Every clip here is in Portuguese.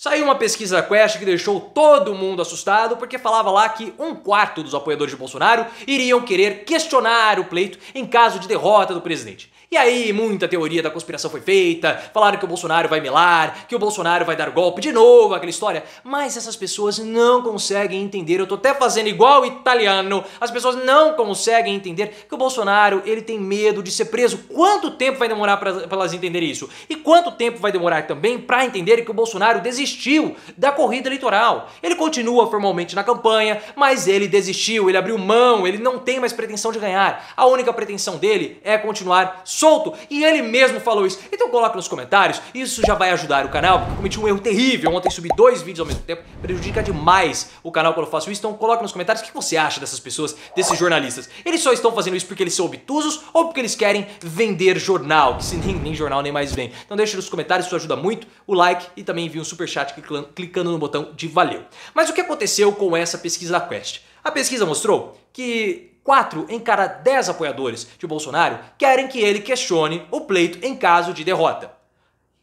Saiu uma pesquisa da Quest que deixou todo mundo assustado porque falava lá que um quarto dos apoiadores de Bolsonaro iriam querer questionar o pleito em caso de derrota do presidente. E aí, muita teoria da conspiração foi feita, falaram que o Bolsonaro vai melar, que o Bolsonaro vai dar o golpe de novo, aquela história. Mas essas pessoas não conseguem entender, eu tô até fazendo igual o italiano, as pessoas não conseguem entender que o Bolsonaro, ele tem medo de ser preso. Quanto tempo vai demorar para elas entenderem isso? E quanto tempo vai demorar também para entender que o Bolsonaro desistiu da corrida eleitoral? Ele continua formalmente na campanha, mas ele desistiu, ele abriu mão, ele não tem mais pretensão de ganhar. A única pretensão dele é continuar solto e ele mesmo falou isso. Então coloca nos comentários, isso já vai ajudar o canal. Eu cometi um erro terrível, ontem subi dois vídeos ao mesmo tempo, prejudica demais o canal quando eu faço isso. Então coloca nos comentários o que você acha dessas pessoas, desses jornalistas. Eles só estão fazendo isso porque eles são obtusos ou porque eles querem vender jornal, que se nem, nem jornal nem mais vem. Então deixa nos comentários, isso ajuda muito, o like e também envia um super chat clicando no botão de valeu. Mas o que aconteceu com essa pesquisa da Quest? A pesquisa mostrou que 4 em cada 10 apoiadores de Bolsonaro querem que ele questione o pleito em caso de derrota.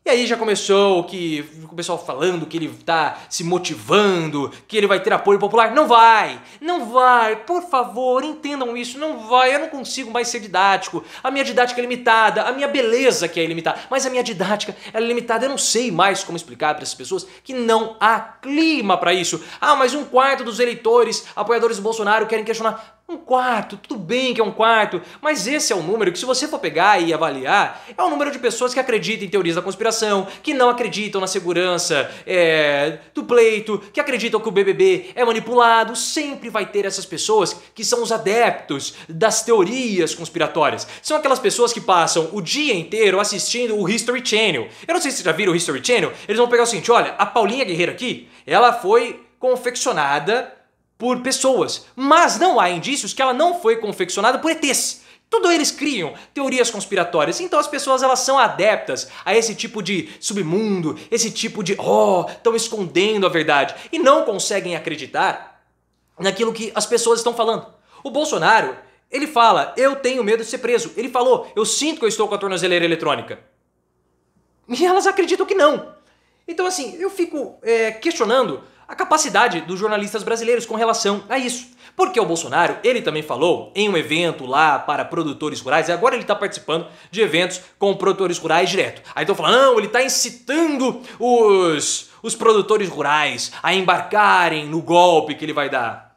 E aí já começou que o pessoal falando que ele tá se motivando, que ele vai ter apoio popular. Não vai! Não vai! Por favor, entendam isso. Não vai! Eu não consigo mais ser didático. A minha didática é limitada, a minha beleza que é limitada, mas a minha didática é limitada. Eu não sei mais como explicar para essas pessoas que não há clima para isso. Ah, mas um quarto dos eleitores apoiadores do Bolsonaro querem questionar. Um quarto, tudo bem que é um quarto, mas esse é o um número que, se você for pegar e avaliar, é o número de pessoas que acreditam em teorias da conspiração, que não acreditam na segurança é, do pleito, que acreditam que o BBB é manipulado. Sempre vai ter essas pessoas que são os adeptos das teorias conspiratórias. São aquelas pessoas que passam o dia inteiro assistindo o History Channel. Eu não sei se vocês já viram o History Channel, eles vão pegar o seguinte: olha, a Paulinha Guerreiro aqui, ela foi confeccionada por pessoas, mas não há indícios que ela não foi confeccionada por ETs. Tudo eles criam teorias conspiratórias, então as pessoas elas são adeptas a esse tipo de submundo, esse tipo de oh, estão escondendo a verdade e não conseguem acreditar naquilo que as pessoas estão falando. O Bolsonaro, ele fala, eu tenho medo de ser preso. Ele falou, eu sinto que eu estou com a tornozeleira eletrônica. E elas acreditam que não. Então assim, eu fico é, questionando a capacidade dos jornalistas brasileiros com relação a isso. Porque o Bolsonaro, ele também falou em um evento lá para produtores rurais, e agora ele está participando de eventos com produtores rurais direto. Aí estão falando, não, ele está incitando os, os produtores rurais a embarcarem no golpe que ele vai dar.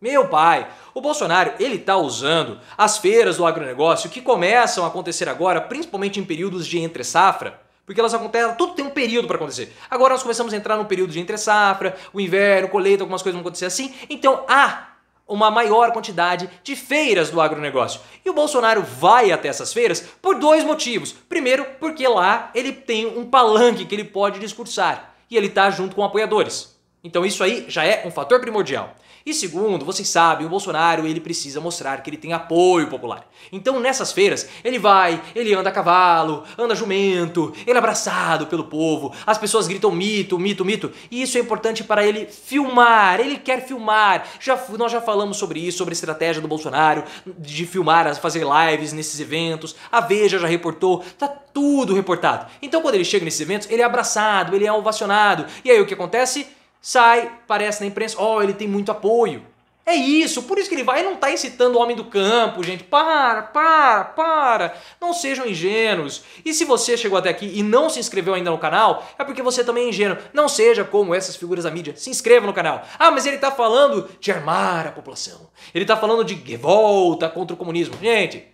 Meu pai, o Bolsonaro, ele tá usando as feiras do agronegócio que começam a acontecer agora, principalmente em períodos de entre safra, porque elas acontecem, tudo tem um período para acontecer. Agora nós começamos a entrar no período de entre safra, o inverno, colheita, algumas coisas vão acontecer assim. Então há uma maior quantidade de feiras do agronegócio. E o Bolsonaro vai até essas feiras por dois motivos. Primeiro, porque lá ele tem um palanque que ele pode discursar e ele está junto com apoiadores. Então isso aí já é um fator primordial. E segundo, vocês sabem, o Bolsonaro ele precisa mostrar que ele tem apoio popular. Então nessas feiras ele vai, ele anda a cavalo, anda jumento, ele é abraçado pelo povo, as pessoas gritam mito, mito, mito. E isso é importante para ele filmar. Ele quer filmar. Já nós já falamos sobre isso, sobre a estratégia do Bolsonaro de filmar, fazer lives nesses eventos. A Veja já reportou, tá tudo reportado. Então quando ele chega nesses eventos ele é abraçado, ele é ovacionado. E aí o que acontece? sai, parece na imprensa, ó, oh, ele tem muito apoio. É isso, por isso que ele vai. e não está incitando o homem do campo, gente. Para, para, para. Não sejam ingênuos. E se você chegou até aqui e não se inscreveu ainda no canal, é porque você também é ingênuo. Não seja como essas figuras da mídia. Se inscreva no canal. Ah, mas ele está falando de armar a população. Ele está falando de revolta contra o comunismo. Gente,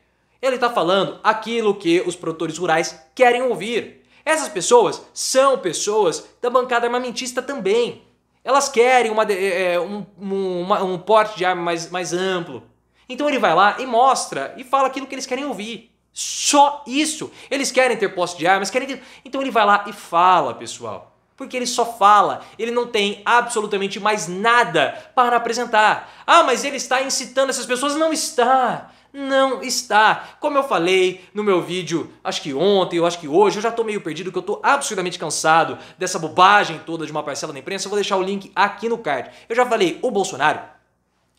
ele está falando aquilo que os produtores rurais querem ouvir. Essas pessoas são pessoas da bancada armamentista também. Elas querem uma, é, é, um, um porte de arma mais, mais amplo. Então ele vai lá e mostra e fala aquilo que eles querem ouvir. Só isso. Eles querem ter posse de armas, querem ter... Então ele vai lá e fala, pessoal. Porque ele só fala, ele não tem absolutamente mais nada para apresentar. Ah, mas ele está incitando essas pessoas? Não está. Não está. Como eu falei no meu vídeo, acho que ontem, eu acho que hoje, eu já estou meio perdido, que eu estou absolutamente cansado dessa bobagem toda de uma parcela da imprensa. Eu vou deixar o link aqui no card. Eu já falei, o Bolsonaro,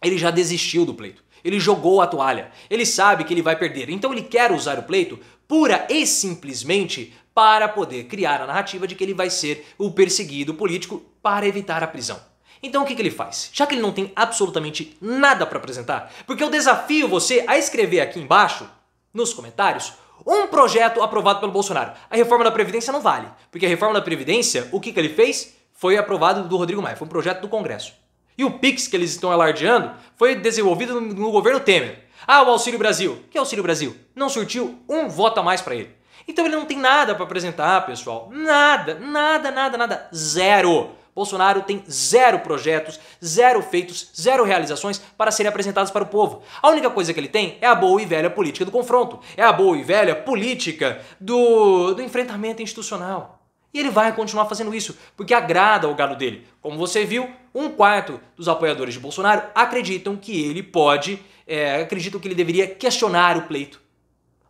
ele já desistiu do pleito. Ele jogou a toalha. Ele sabe que ele vai perder. Então ele quer usar o pleito pura e simplesmente para poder criar a narrativa de que ele vai ser o perseguido político para evitar a prisão. Então o que, que ele faz? Já que ele não tem absolutamente nada para apresentar, porque eu desafio você a escrever aqui embaixo, nos comentários, um projeto aprovado pelo Bolsonaro. A reforma da Previdência não vale, porque a reforma da Previdência, o que, que ele fez? Foi aprovado do Rodrigo Maia, foi um projeto do Congresso. E o Pix que eles estão alardeando foi desenvolvido no governo Temer. Ah, o Auxílio Brasil. Que é Auxílio Brasil? Não surtiu um voto a mais para ele. Então ele não tem nada para apresentar, pessoal. Nada, nada, nada, nada. Zero. Bolsonaro tem zero projetos, zero feitos, zero realizações para serem apresentados para o povo. A única coisa que ele tem é a boa e velha política do confronto, é a boa e velha política do, do enfrentamento institucional. E ele vai continuar fazendo isso, porque agrada o galo dele. Como você viu, um quarto dos apoiadores de Bolsonaro acreditam que ele pode, é, acreditam que ele deveria questionar o pleito.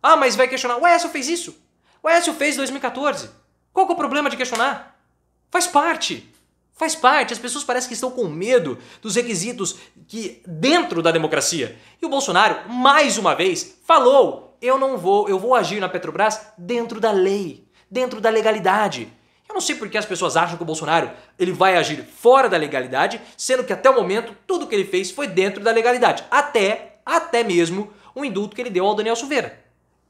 Ah, mas vai questionar. O Aécio fez isso. O Aécio fez em 2014. Qual que é o problema de questionar? Faz parte. Faz parte, as pessoas parecem que estão com medo dos requisitos que dentro da democracia. E o Bolsonaro, mais uma vez, falou: "Eu não vou, eu vou agir na Petrobras dentro da lei" dentro da legalidade. Eu não sei porque as pessoas acham que o Bolsonaro ele vai agir fora da legalidade, sendo que até o momento tudo que ele fez foi dentro da legalidade. Até, até mesmo o indulto que ele deu ao Daniel Silveira.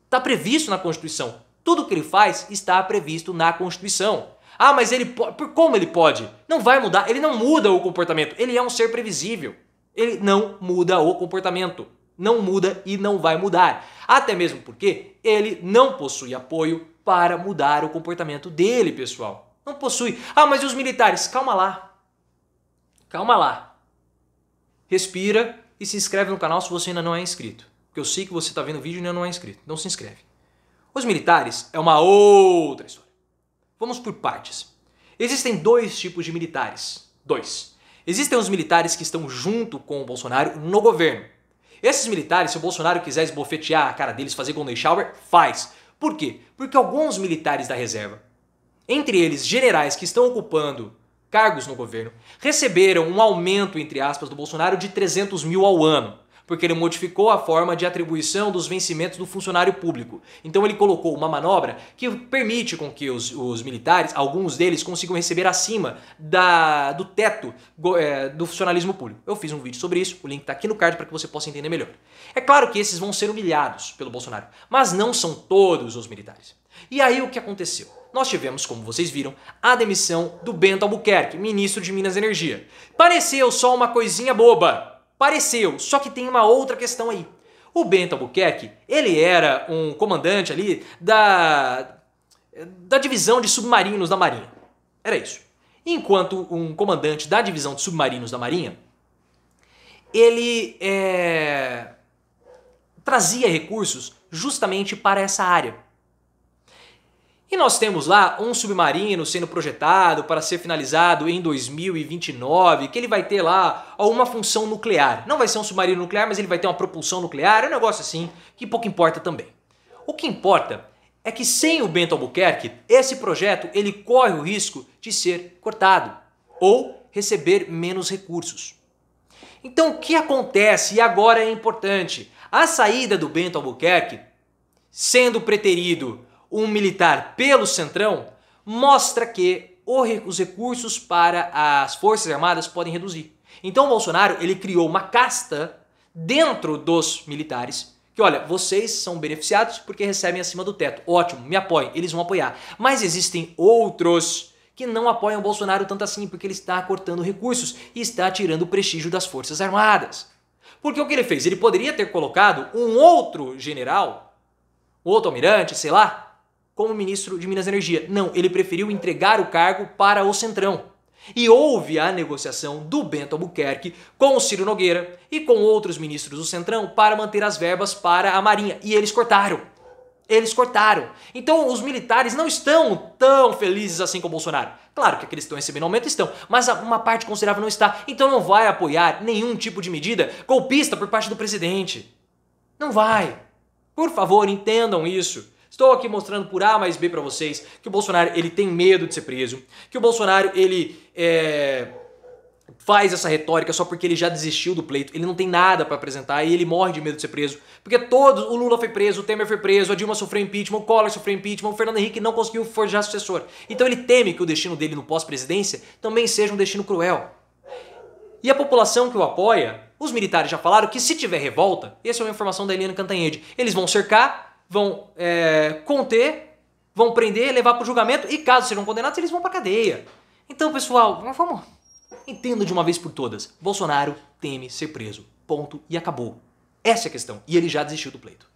Está previsto na Constituição. Tudo que ele faz está previsto na Constituição. Ah, mas ele por como ele pode? Não vai mudar, ele não muda o comportamento. Ele é um ser previsível. Ele não muda o comportamento não muda e não vai mudar. Até mesmo porque ele não possui apoio para mudar o comportamento dele, pessoal. Não possui. Ah, mas e os militares? Calma lá. Calma lá. Respira e se inscreve no canal se você ainda não é inscrito. Porque eu sei que você está vendo o vídeo e ainda não é inscrito. Então se inscreve. Os militares é uma outra história. Vamos por partes. Existem dois tipos de militares. Dois. Existem os militares que estão junto com o Bolsonaro no governo esses militares, se o Bolsonaro quiser esbofetear a cara deles, fazer golden shower, faz. Por quê? Porque alguns militares da reserva, entre eles generais que estão ocupando cargos no governo, receberam um aumento, entre aspas, do Bolsonaro de 300 mil ao ano porque ele modificou a forma de atribuição dos vencimentos do funcionário público. Então ele colocou uma manobra que permite com que os, os militares, alguns deles, consigam receber acima da, do teto é, do funcionalismo público. Eu fiz um vídeo sobre isso, o link está aqui no card para que você possa entender melhor. É claro que esses vão ser humilhados pelo Bolsonaro, mas não são todos os militares. E aí o que aconteceu? Nós tivemos, como vocês viram, a demissão do Bento Albuquerque, ministro de Minas e Energia. Pareceu só uma coisinha boba, Pareceu, só que tem uma outra questão aí. O Bento Albuquerque, ele era um comandante ali da, da divisão de submarinos da Marinha. Era isso. Enquanto um comandante da divisão de submarinos da Marinha, ele é, trazia recursos justamente para essa área. E nós temos lá um submarino sendo projetado para ser finalizado em 2029, que ele vai ter lá alguma função nuclear. Não vai ser um submarino nuclear, mas ele vai ter uma propulsão nuclear, é um negócio assim que pouco importa também. O que importa é que sem o Bento Albuquerque, esse projeto ele corre o risco de ser cortado ou receber menos recursos. Então o que acontece e agora é importante? A saída do Bento Albuquerque, sendo preterido um militar pelo Centrão mostra que os recursos para as Forças Armadas podem reduzir. Então o Bolsonaro ele criou uma casta dentro dos militares que, olha, vocês são beneficiados porque recebem acima do teto. Ótimo, me apoiem, eles vão apoiar. Mas existem outros que não apoiam o Bolsonaro tanto assim porque ele está cortando recursos e está tirando o prestígio das Forças Armadas. Porque o que ele fez? Ele poderia ter colocado um outro general, outro almirante, sei lá, como ministro de Minas e Energia. Não, ele preferiu entregar o cargo para o Centrão. E houve a negociação do Bento Albuquerque com o Ciro Nogueira e com outros ministros do Centrão para manter as verbas para a Marinha. E eles cortaram. Eles cortaram. Então os militares não estão tão felizes assim com o Bolsonaro. Claro que aqueles que estão recebendo aumento estão, mas uma parte considerável não está. Então não vai apoiar nenhum tipo de medida golpista por parte do presidente. Não vai. Por favor, entendam isso. Estou aqui mostrando por A mais B para vocês que o Bolsonaro ele tem medo de ser preso, que o Bolsonaro ele é, faz essa retórica só porque ele já desistiu do pleito, ele não tem nada para apresentar e ele morre de medo de ser preso. Porque todos, o Lula foi preso, o Temer foi preso, a Dilma sofreu impeachment, o Collor sofreu impeachment, o Fernando Henrique não conseguiu forjar sucessor. Então ele teme que o destino dele no pós-presidência também seja um destino cruel. E a população que o apoia, os militares já falaram que se tiver revolta, essa é uma informação da Helena Cantanhede, eles vão cercar vão é, conter, vão prender, levar para o julgamento e, caso sejam condenados, eles vão para cadeia. Então, pessoal, vamos. Entendo de uma vez por todas: Bolsonaro teme ser preso. Ponto e acabou. Essa é a questão. E ele já desistiu do pleito.